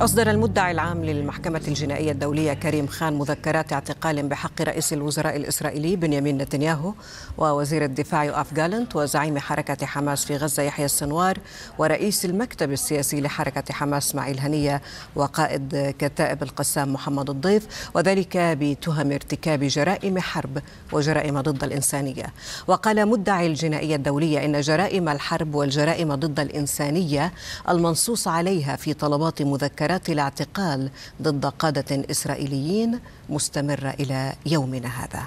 أصدر المدعي العام للمحكمة الجنائية الدولية كريم خان مذكرات اعتقال بحق رئيس الوزراء الإسرائيلي بنيامين نتنياهو ووزير الدفاع يؤف جالنت وزعيم حركة حماس في غزة يحيى السنوار ورئيس المكتب السياسي لحركة حماس اسماعيل هنية وقائد كتائب القسام محمد الضيف وذلك بتهم ارتكاب جرائم حرب وجرائم ضد الإنسانية وقال مدعي الجنائية الدولية إن جرائم الحرب والجرائم ضد الإنسانية المنصوص عليها في طلبات مذكرات مذكرات الاعتقال ضد قادة إسرائيليين مستمرة إلى يومنا هذا.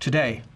Today.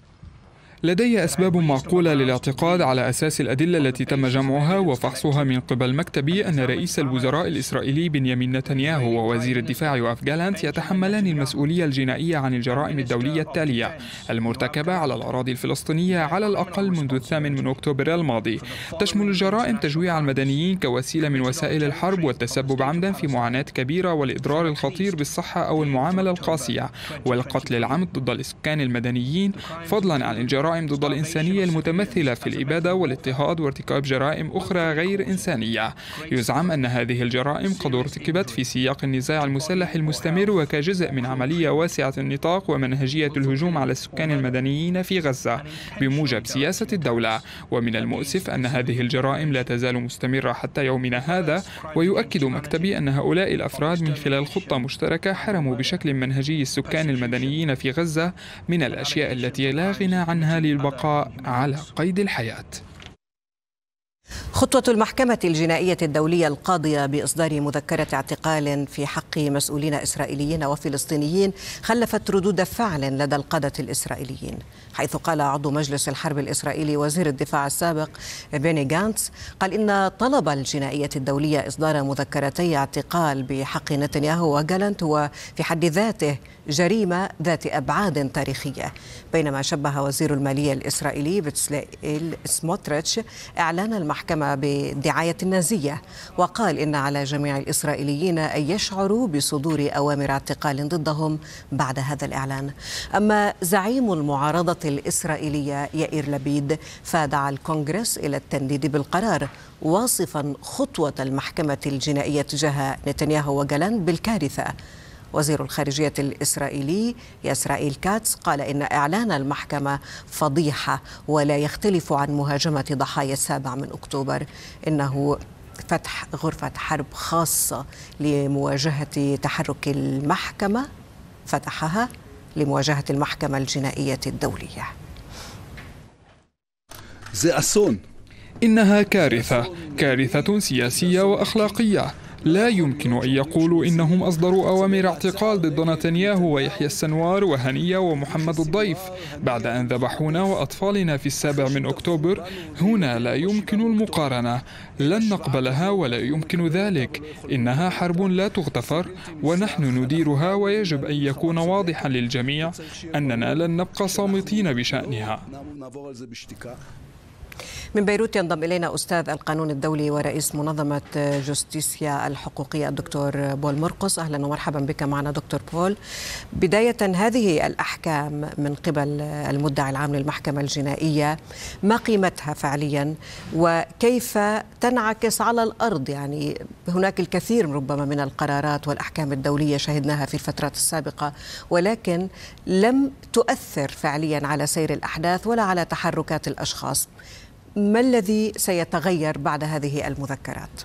لدي أسباب معقولة للاعتقاد على أساس الأدلة التي تم جمعها وفحصها من قبل مكتبي أن رئيس الوزراء الإسرائيلي بنيامين نتنياهو ووزير الدفاع يوف جالانت يتحملان المسؤولية الجنائية عن الجرائم الدولية التالية المرتكبة على الأراضي الفلسطينية على الأقل منذ الثامن من أكتوبر الماضي تشمل الجرائم تجويع المدنيين كوسيلة من وسائل الحرب والتسبب عمدا في معاناة كبيرة والإضرار الخطير بالصحة أو المعاملة القاسية والقتل العمد ضد الإسكان المدنيين فضلا عن الجرائم الجرائم ضد الإنسانية المتمثلة في الإبادة والاضطهاد وارتكاب جرائم أخرى غير إنسانية يزعم أن هذه الجرائم قد ارتكبت في سياق النزاع المسلح المستمر وكجزء من عملية واسعة النطاق ومنهجية الهجوم على السكان المدنيين في غزة بموجب سياسة الدولة ومن المؤسف أن هذه الجرائم لا تزال مستمرة حتى يومنا هذا ويؤكد مكتبي أن هؤلاء الأفراد من خلال خطة مشتركة حرموا بشكل منهجي السكان المدنيين في غزة من الأشياء التي لا غنى عنها للبقاء على قيد الحياه خطوة المحكمة الجنائية الدولية القاضية بإصدار مذكرة اعتقال في حق مسؤولين إسرائيليين وفلسطينيين خلفت ردود فعل لدى القادة الإسرائيليين حيث قال عضو مجلس الحرب الإسرائيلي وزير الدفاع السابق بيني جانتس قال إن طلب الجنائية الدولية إصدار مذكرتي اعتقال بحق نتنياهو وجالنت هو في حد ذاته جريمة ذات أبعاد تاريخية بينما شبه وزير المالية الإسرائيلي بتسلائيل سموتريتش إعلان المحكمة المحكمة بالدعاية النازية وقال إن على جميع الإسرائيليين أن يشعروا بصدور أوامر اعتقال ضدهم بعد هذا الإعلان أما زعيم المعارضة الإسرائيلية يائير لبيد فدعا الكونغرس إلى التنديد بالقرار واصفا خطوة المحكمة الجنائية تجاه نتنياهو وجلان بالكارثة وزير الخارجية الإسرائيلي يسرائيل كاتس قال إن إعلان المحكمة فضيحة ولا يختلف عن مهاجمة ضحايا السابع من أكتوبر إنه فتح غرفة حرب خاصة لمواجهة تحرك المحكمة فتحها لمواجهة المحكمة الجنائية الدولية زي إنها كارثة كارثة سياسية وأخلاقية لا يمكن أن يقولوا إنهم أصدروا أوامر اعتقال ضد نتنياهو ويحيى السنوار وهنية ومحمد الضيف بعد أن ذبحونا وأطفالنا في السابع من أكتوبر هنا لا يمكن المقارنة لن نقبلها ولا يمكن ذلك إنها حرب لا تغتفر ونحن نديرها ويجب أن يكون واضحا للجميع أننا لن نبقى صامتين بشأنها من بيروت ينضم إلينا أستاذ القانون الدولي ورئيس منظمة جوستيسيا الحقوقية الدكتور بول مرقص أهلا ومرحبا بك معنا دكتور بول بداية هذه الأحكام من قبل المدعي العام للمحكمة الجنائية ما قيمتها فعليا وكيف تنعكس على الأرض يعني هناك الكثير ربما من القرارات والأحكام الدولية شهدناها في الفترات السابقة ولكن لم تؤثر فعليا على سير الأحداث ولا على تحركات الأشخاص ما الذي سيتغير بعد هذه المذكرات؟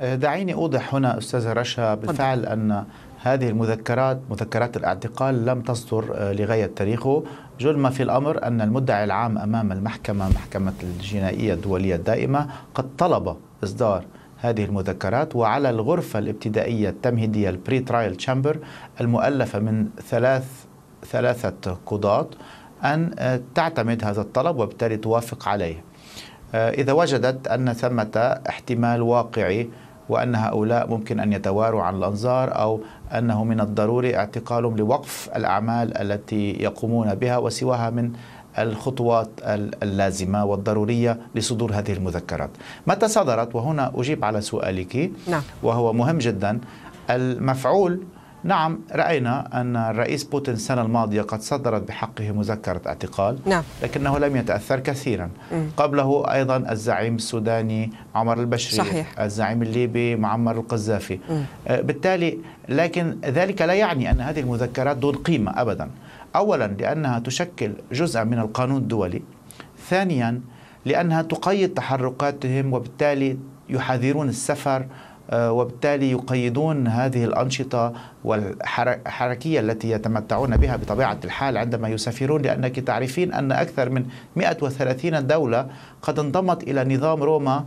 آه، دعيني أوضح هنا أستاذة رشا بالفعل أن هذه المذكرات مذكرات الاعتقال لم تصدر آه، لغاية تاريخه جل ما في الأمر أن المدعي العام أمام المحكمة محكمة الجنائية الدولية الدائمة قد طلب إصدار هذه المذكرات وعلى الغرفة الابتدائية التمهيدية البري ترايل تشامبر المؤلفة من ثلاث ثلاثة قضاة أن آه، تعتمد هذا الطلب وبالتالي توافق عليه آه، إذا وجدت أن ثمة احتمال واقعي وأن هؤلاء ممكن أن يتواروا عن الأنظار أو أنه من الضروري اعتقالهم لوقف الأعمال التي يقومون بها وسواها من الخطوات اللازمة والضرورية لصدور هذه المذكرات متى صدرت وهنا أجيب على سؤالك نعم. وهو مهم جدا المفعول نعم رأينا أن الرئيس بوتين السنة الماضية قد صدرت بحقه مذكرة اعتقال نعم. لكنه لم يتأثر كثيرا مم. قبله أيضا الزعيم السوداني عمر البشري صحيح. الزعيم الليبي معمر القذافي آه، بالتالي لكن ذلك لا يعني أن هذه المذكرات دون قيمة أبدا أولا لأنها تشكل جزءا من القانون الدولي ثانيا لأنها تقيد تحركاتهم وبالتالي يحاذرون السفر آه، وبالتالي يقيدون هذه الأنشطة والحركية التي يتمتعون بها بطبيعة الحال عندما يسافرون لأنك تعرفين أن أكثر من 130 دولة قد انضمت إلى نظام روما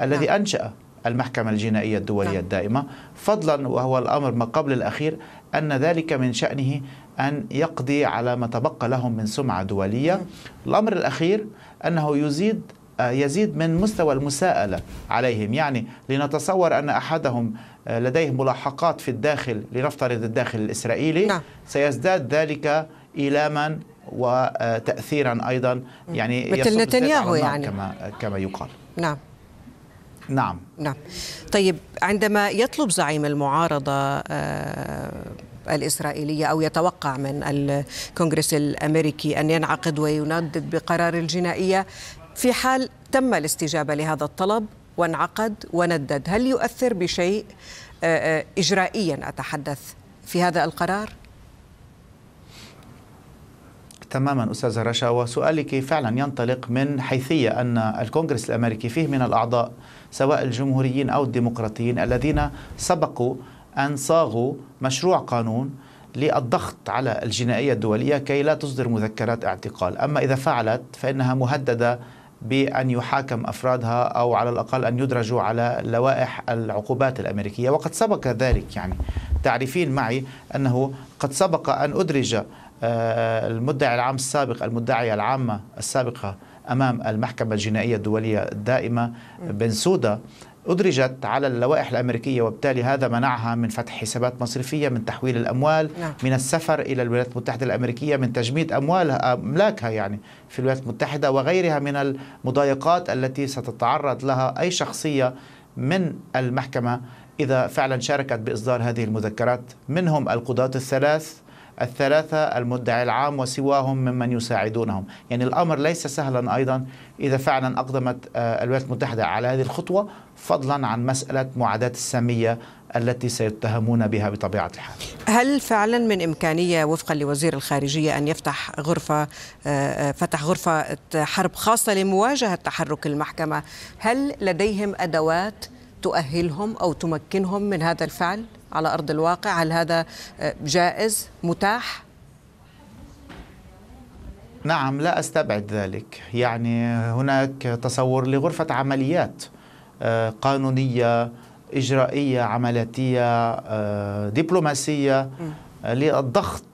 الذي نعم. أنشأ المحكمة الجنائية الدولية نعم. الدائمة فضلا وهو الأمر ما قبل الأخير أن ذلك من شأنه أن يقضي على ما تبقى لهم من سمعة دولية نعم. الأمر الأخير أنه يزيد آه، يزيد من مستوى المساءلة عليهم يعني لنتصور أن أحدهم آه، لديه ملاحقات في الداخل لنفترض الداخل الإسرائيلي نعم. سيزداد ذلك إيلاما وتأثيرا أيضا يعني مثل نتنياهو يعني كما, كما يقال نعم نعم نعم طيب عندما يطلب زعيم المعارضة آه، الإسرائيلية أو يتوقع من الكونغرس الأمريكي أن ينعقد ويندد بقرار الجنائية في حال تم الاستجابة لهذا الطلب وانعقد وندد هل يؤثر بشيء آه، آه، إجرائيا أتحدث في هذا القرار؟ تماما أستاذة رشا وسؤالك فعلا ينطلق من حيثية أن الكونغرس الأمريكي فيه من الأعضاء سواء الجمهوريين أو الديمقراطيين الذين سبقوا أن صاغوا مشروع قانون للضغط على الجنائية الدولية كي لا تصدر مذكرات اعتقال أما إذا فعلت فإنها مهددة بأن يحاكم أفرادها أو على الأقل أن يدرجوا على لوائح العقوبات الأمريكية وقد سبق ذلك يعني تعرفين معي أنه قد سبق أن أدرج آه، المدعي العام السابق المدعية العامة السابقة أمام المحكمة الجنائية الدولية الدائمة بن سودا أدرجت على اللوائح الأمريكية وبالتالي هذا منعها من فتح حسابات مصرفية من تحويل الأموال نعم. من السفر إلى الولايات المتحدة الأمريكية من تجميد أموالها أملاكها يعني في الولايات المتحدة وغيرها من المضايقات التي ستتعرض لها أي شخصية من المحكمة إذا فعلا شاركت بإصدار هذه المذكرات منهم القضاة الثلاث الثلاثة المدعي العام وسواهم ممن يساعدونهم يعني الأمر ليس سهلا أيضا إذا فعلا أقدمت آه، الولايات المتحدة على هذه الخطوة فضلا عن مسألة معاداة السامية التي سيتهمون بها بطبيعة الحال هل فعلا من إمكانية وفقا لوزير الخارجية أن يفتح غرفة آه، آه، فتح غرفة حرب خاصة لمواجهة تحرك المحكمة هل لديهم أدوات تؤهلهم او تمكنهم من هذا الفعل على ارض الواقع هل هذا آه، جائز متاح نعم لا استبعد ذلك يعني هناك تصور لغرفه عمليات آه، قانونيه اجرائيه عملياتيه آه، دبلوماسيه للضغط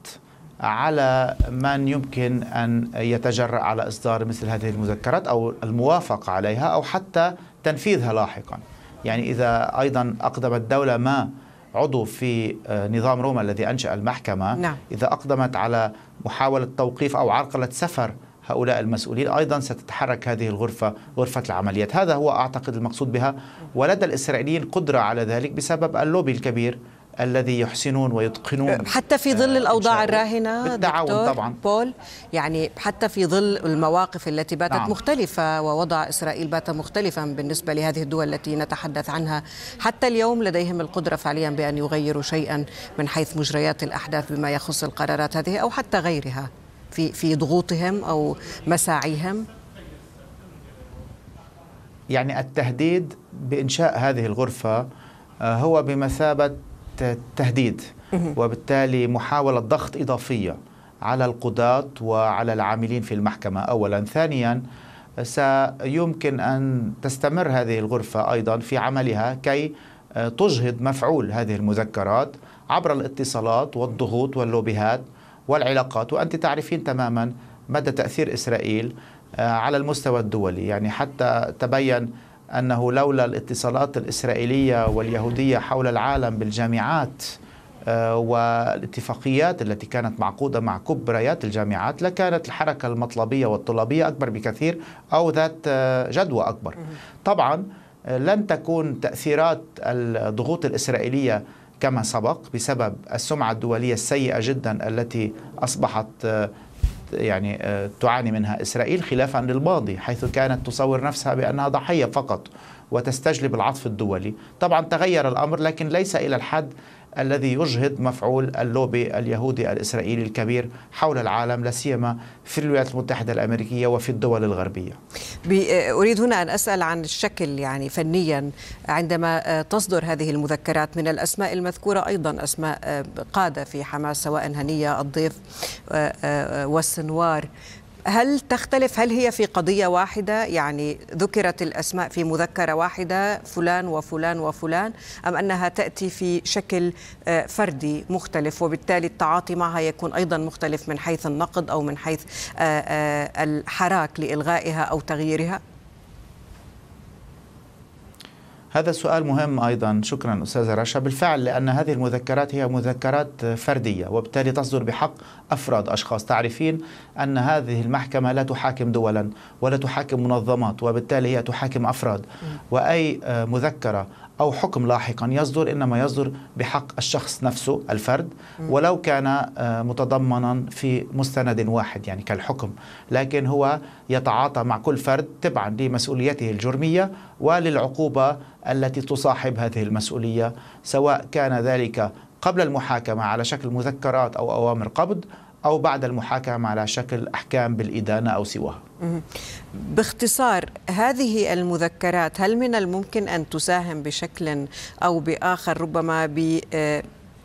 على من يمكن ان يتجرأ على اصدار مثل هذه المذكرات او الموافقه عليها او حتى تنفيذها لاحقا يعني إذا أيضا أقدمت دولة ما عضو في آه، نظام روما الذي أنشأ المحكمة نعم. إذا أقدمت على محاولة توقيف أو عرقلة سفر هؤلاء المسؤولين أيضا ستتحرك هذه الغرفة غرفة العمليات هذا هو أعتقد المقصود بها ولدى الإسرائيليين قدرة على ذلك بسبب اللوبي الكبير الذي يحسنون ويتقنون حتى في ظل آه، الأوضاع الراهنة دكتور طبعا بول يعني حتى في ظل المواقف التي باتت نعم. مختلفة ووضع إسرائيل بات مختلفا بالنسبة لهذه الدول التي نتحدث عنها حتى اليوم لديهم القدرة فعليا بأن يغيروا شيئا من حيث مجريات الأحداث بما يخص القرارات هذه أو حتى غيرها في في ضغوطهم أو مساعيهم يعني التهديد بإنشاء هذه الغرفة آه، هو بمثابة تهديد وبالتالي محاولة ضغط إضافية على القضاة وعلى العاملين في المحكمة أولا ثانيا سيمكن أن تستمر هذه الغرفة أيضا في عملها كي آه، تجهض مفعول هذه المذكرات عبر الاتصالات والضغوط واللوبيهات والعلاقات وأنت تعرفين تماما مدى تأثير إسرائيل آه، على المستوى الدولي يعني حتى تبين أنه لولا الاتصالات الإسرائيلية واليهودية حول العالم بالجامعات آه، والاتفاقيات التي كانت معقودة مع كبريات الجامعات لكانت الحركة المطلبية والطلابية أكبر بكثير أو ذات آه، جدوى أكبر طبعا آه، لن تكون تأثيرات الضغوط الإسرائيلية كما سبق بسبب السمعة الدولية السيئة جدا التي أصبحت يعني آه، تعاني منها إسرائيل خلافا للماضي حيث كانت تصور نفسها بأنها ضحية فقط وتستجلب العطف الدولي طبعا تغير الأمر لكن ليس إلى الحد الذي يجهض مفعول اللوبي اليهودي الإسرائيلي الكبير حول العالم لا سيما في الولايات المتحدة الأمريكية وفي الدول الغربية آه، أريد هنا أن أسأل عن الشكل يعني فنيا عندما آه، تصدر هذه المذكرات من الأسماء المذكورة أيضا أسماء آه، قادة في حماس سواء هنية الضيف والسنوار هل تختلف هل هي في قضية واحدة يعني ذكرت الأسماء في مذكرة واحدة فلان وفلان وفلان أم أنها تأتي في شكل آه، فردي مختلف وبالتالي التعاطي معها يكون أيضا مختلف من حيث النقد أو من حيث آه، آه، الحراك لإلغائها أو تغييرها هذا سؤال مهم أيضا شكرا أستاذة رشا بالفعل لأن هذه المذكرات هي مذكرات فردية وبالتالي تصدر بحق أفراد أشخاص تعرفين أن هذه المحكمة لا تحاكم دولا ولا تحاكم منظمات وبالتالي هي تحاكم أفراد وأي آه، مذكرة أو حكم لاحقا يصدر إنما يصدر بحق الشخص نفسه الفرد ولو كان آه، متضمنا في مستند واحد يعني كالحكم لكن هو يتعاطى مع كل فرد تبعا لمسؤوليته الجرمية وللعقوبة التي تصاحب هذه المسؤولية سواء كان ذلك قبل المحاكمة على شكل مذكرات أو أوامر قبض أو بعد المحاكمة على شكل أحكام بالإدانة أو سواها باختصار هذه المذكرات هل من الممكن أن تساهم بشكل أو بآخر ربما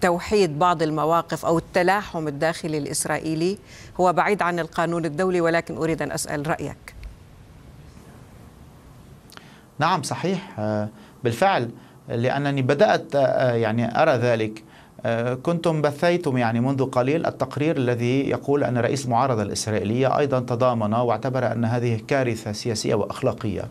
بتوحيد بعض المواقف أو التلاحم الداخلي الإسرائيلي هو بعيد عن القانون الدولي ولكن أريد أن أسأل رأيك نعم صحيح بالفعل لأنني بدأت يعني أرى ذلك آه، كنتم بثيتم يعني منذ قليل التقرير الذي يقول أن رئيس المعارضة الإسرائيلية أيضا تضامن واعتبر أن هذه كارثة سياسية وأخلاقية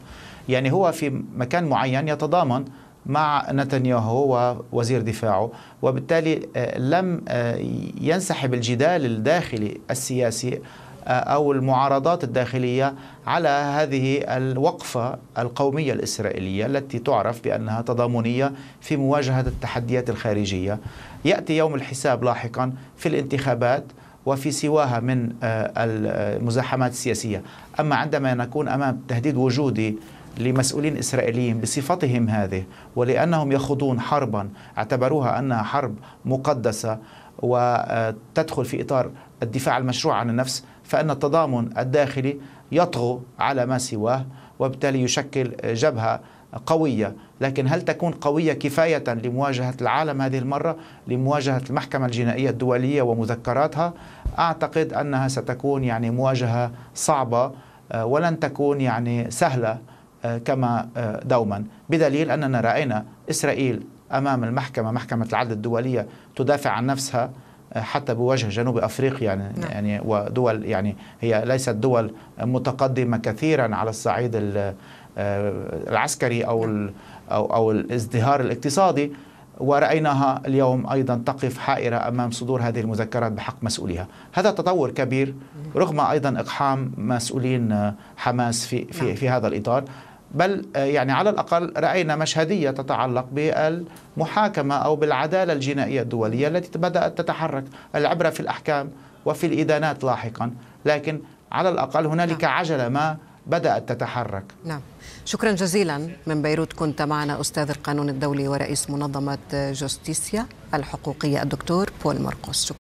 يعني هو في مكان معين يتضامن مع نتنياهو ووزير دفاعه وبالتالي آه، لم آه، ينسحب الجدال الداخلي السياسي أو المعارضات الداخلية على هذه الوقفة القومية الإسرائيلية التي تعرف بأنها تضامنية في مواجهة التحديات الخارجية يأتي يوم الحساب لاحقا في الانتخابات وفي سواها من آه، المزاحمات السياسية أما عندما نكون أمام تهديد وجودي لمسؤولين إسرائيليين بصفتهم هذه ولأنهم يخوضون حربا اعتبروها أنها حرب مقدسة وتدخل في إطار الدفاع المشروع عن النفس فأن التضامن الداخلي يطغو على ما سواه وبالتالي يشكل جبهة قوية لكن هل تكون قوية كفاية لمواجهة العالم هذه المرة لمواجهة المحكمة الجنائية الدولية ومذكراتها أعتقد أنها ستكون يعني مواجهة صعبة آه، ولن تكون يعني سهلة آه، كما آه، دوما بدليل أننا رأينا إسرائيل أمام المحكمة محكمة العدل الدولية تدافع عن نفسها حتى بوجه جنوب افريقيا يعني, نعم. يعني ودول يعني هي ليست دول متقدمه كثيرا على الصعيد آه، العسكري او نعم. او او الازدهار الاقتصادي ورأيناها اليوم أيضا تقف حائرة أمام صدور هذه المذكرات بحق مسؤوليها هذا تطور كبير رغم أيضا إقحام مسؤولين حماس في, في, نعم. في هذا الإطار بل آه، يعني على الأقل رأينا مشهدية تتعلق بالمحاكمة أو بالعدالة الجنائية الدولية التي بدأت تتحرك العبرة في الأحكام وفي الإدانات لاحقا لكن على الأقل هنالك نعم. عجلة ما بدأت تتحرك نعم شكرا جزيلا من بيروت كنت معنا أستاذ القانون الدولي ورئيس منظمة جوستيسيا الحقوقية الدكتور بول مرقس